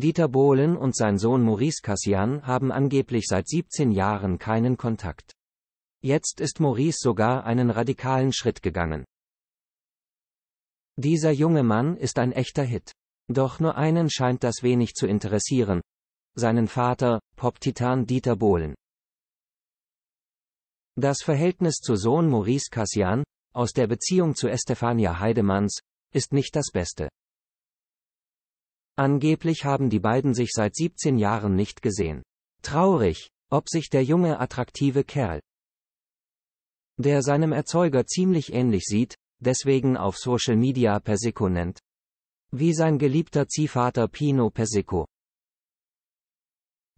Dieter Bohlen und sein Sohn Maurice Cassian haben angeblich seit 17 Jahren keinen Kontakt. Jetzt ist Maurice sogar einen radikalen Schritt gegangen. Dieser junge Mann ist ein echter Hit. Doch nur einen scheint das wenig zu interessieren. Seinen Vater, Pop-Titan Dieter Bohlen. Das Verhältnis zu Sohn Maurice Cassian, aus der Beziehung zu Estefania Heidemanns, ist nicht das Beste. Angeblich haben die beiden sich seit 17 Jahren nicht gesehen. Traurig, ob sich der junge attraktive Kerl, der seinem Erzeuger ziemlich ähnlich sieht, deswegen auf Social Media Persico nennt. Wie sein geliebter Ziehvater Pino Persico.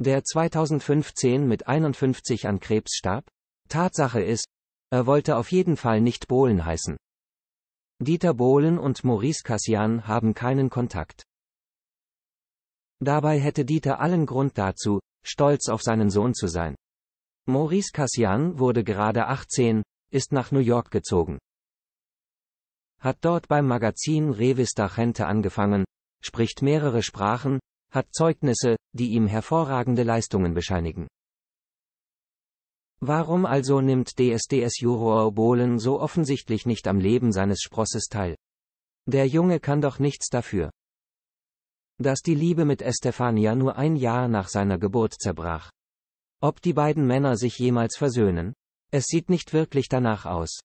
Der 2015 mit 51 an Krebs starb? Tatsache ist, er wollte auf jeden Fall nicht Bohlen heißen. Dieter Bohlen und Maurice Cassian haben keinen Kontakt. Dabei hätte Dieter allen Grund dazu, stolz auf seinen Sohn zu sein. Maurice Cassian wurde gerade 18, ist nach New York gezogen. Hat dort beim Magazin Revista Gente angefangen, spricht mehrere Sprachen, hat Zeugnisse, die ihm hervorragende Leistungen bescheinigen. Warum also nimmt DSDS-Juror Bohlen so offensichtlich nicht am Leben seines Sprosses teil? Der Junge kann doch nichts dafür dass die Liebe mit Estefania nur ein Jahr nach seiner Geburt zerbrach. Ob die beiden Männer sich jemals versöhnen? Es sieht nicht wirklich danach aus.